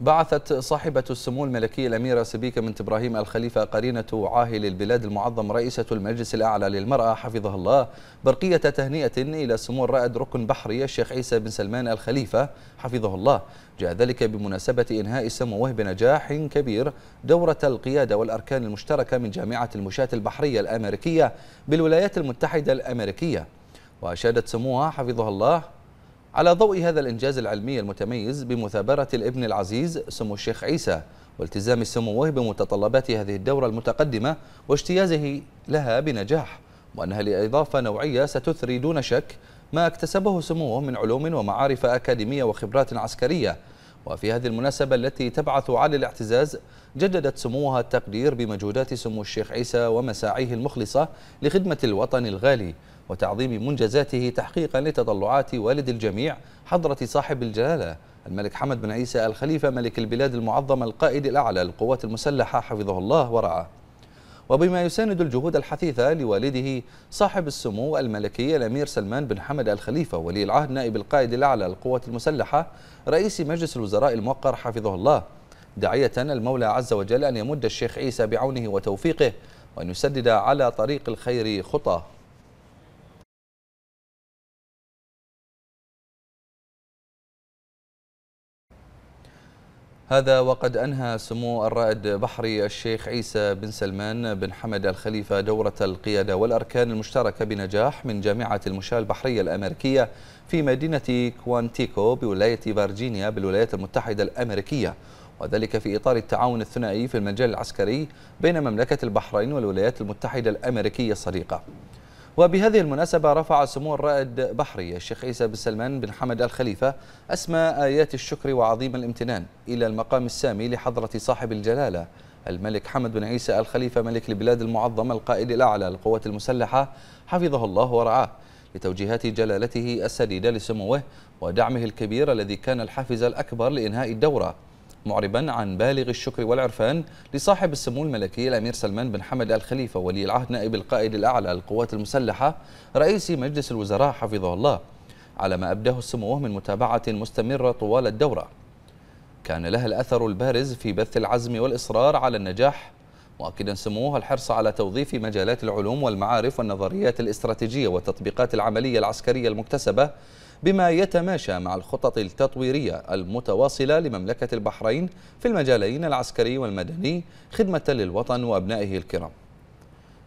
بعثت صاحبة السمو الملكي الأميرة سبيكة بنت إبراهيم الخليفة قرينة عاهل البلاد المعظم رئيسة المجلس الأعلى للمرأة حفظها الله برقية تهنئة إلى سمو الرائد ركن بحري الشيخ عيسى بن سلمان الخليفة حفظه الله جاء ذلك بمناسبة إنهاء سموه بنجاح كبير دورة القيادة والأركان المشتركة من جامعة المشاة البحرية الأمريكية بالولايات المتحدة الأمريكية وأشادت سموها حفظها الله على ضوء هذا الإنجاز العلمي المتميز بمثابرة الابن العزيز سمو الشيخ عيسى والتزام سموه بمتطلبات هذه الدورة المتقدمة واجتيازه لها بنجاح وأنها لإضافة نوعية ستثري دون شك ما اكتسبه سموه من علوم ومعارف أكاديمية وخبرات عسكرية وفي هذه المناسبة التي تبعث عن الاعتزاز جددت سموها التقدير بمجهودات سمو الشيخ عيسى ومساعيه المخلصة لخدمة الوطن الغالي وتعظيم منجزاته تحقيقا لتطلعات والد الجميع حضرة صاحب الجلالة الملك حمد بن عيسى الخليفة ملك البلاد المعظمة القائد الأعلى للقوات المسلحة حفظه الله ورعاه وبما يساند الجهود الحثيثة لوالده صاحب السمو الملكي الأمير سلمان بن حمد الخليفة ولي العهد نائب القائد الأعلى للقوات المسلحة رئيس مجلس الوزراء الموقر حفظه الله داعية المولى عز وجل أن يمد الشيخ عيسى بعونه وتوفيقه وأن يسدد على طريق الخير خطاه هذا وقد أنهى سمو الرائد بحري الشيخ عيسى بن سلمان بن حمد الخليفة دورة القيادة والأركان المشتركة بنجاح من جامعة المشاة البحرية الأمريكية في مدينة كوانتيكو بولاية فرجينيا بالولايات المتحدة الأمريكية وذلك في إطار التعاون الثنائي في المجال العسكري بين مملكة البحرين والولايات المتحدة الأمريكية الصديقة وبهذه المناسبة رفع سمو الرائد بحري الشيخ عيسى بن سلمان بن حمد الخليفة أسمى آيات الشكر وعظيم الامتنان إلى المقام السامي لحضرة صاحب الجلالة الملك حمد بن عيسى الخليفة ملك البلاد المعظمة القائد الأعلى للقوات المسلحة حفظه الله ورعاه لتوجيهات جلالته السديدة لسموه ودعمه الكبير الذي كان الحافز الأكبر لإنهاء الدورة معربا عن بالغ الشكر والعرفان لصاحب السمو الملكي الأمير سلمان بن حمد آل خليفة ولي العهد نائب القائد الأعلى للقوات المسلحة رئيس مجلس الوزراء حفظه الله على ما أبداه سموه من متابعة مستمرة طوال الدورة كان لها الأثر البارز في بث العزم والإصرار على النجاح مؤكدا سموه الحرص على توظيف مجالات العلوم والمعارف والنظريات الاستراتيجية والتطبيقات العملية العسكرية المكتسبة بما يتماشى مع الخطط التطويرية المتواصلة لمملكة البحرين في المجالين العسكري والمدني خدمة للوطن وأبنائه الكرام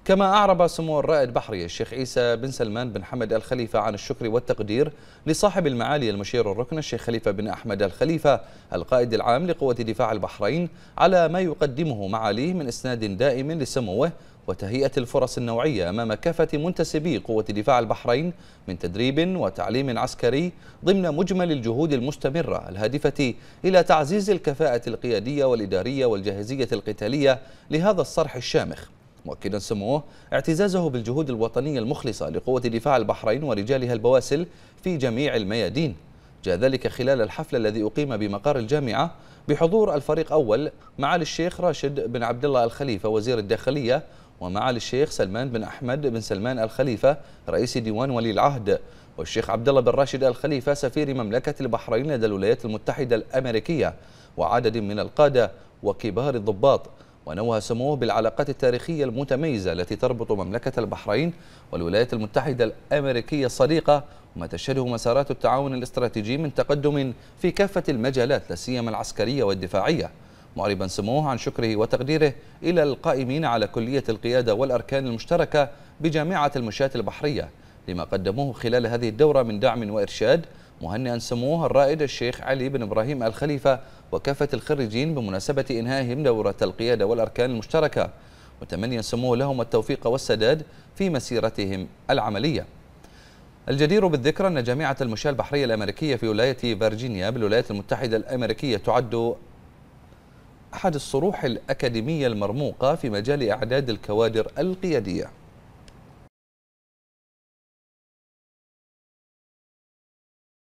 كما أعرب سمو الرائد بحري الشيخ عيسى بن سلمان بن حمد الخليفة عن الشكر والتقدير لصاحب المعالي المشير الركن الشيخ خليفة بن أحمد الخليفة القائد العام لقوة دفاع البحرين على ما يقدمه معاليه من إسناد دائم لسموه وتهيئة الفرص النوعية أمام كافة منتسبي قوة دفاع البحرين من تدريب وتعليم عسكري ضمن مجمل الجهود المستمرة الهادفة إلى تعزيز الكفاءة القيادية والإدارية والجاهزية القتالية لهذا الصرح الشامخ مؤكدا سموه اعتزازه بالجهود الوطنية المخلصة لقوة دفاع البحرين ورجالها البواسل في جميع الميادين جاء ذلك خلال الحفل الذي أقيم بمقر الجامعة بحضور الفريق أول معالي الشيخ راشد بن عبد الله الخليفة وزير الداخلية ومعالي الشيخ سلمان بن أحمد بن سلمان الخليفة رئيس ديوان ولي العهد والشيخ عبد الله بن راشد الخليفة سفير مملكة البحرين لدى الولايات المتحدة الأمريكية وعدد من القادة وكبار الضباط ونوه سموه بالعلاقات التاريخية المتميزة التي تربط مملكة البحرين والولايات المتحدة الأمريكية الصديقة وما تشهده مسارات التعاون الاستراتيجي من تقدم في كافة المجالات لا سيما العسكرية والدفاعية معربا سموه عن شكره وتقديره إلى القائمين على كلية القيادة والأركان المشتركة بجامعة المشاة البحرية لما قدموه خلال هذه الدورة من دعم وإرشاد مهنئا سموه الرائد الشيخ علي بن إبراهيم الخليفة وكافة الخريجين بمناسبة إنهائهم دورة القيادة والأركان المشتركة متمنيا سموه لهم التوفيق والسداد في مسيرتهم العملية الجدير بالذكر أن جامعة المشاة البحرية الأمريكية في ولاية فيرجينيا بالولايات المتحدة الأمريكية تعد أحد الصروح الأكاديمية المرموقة في مجال إعداد الكوادر القيادية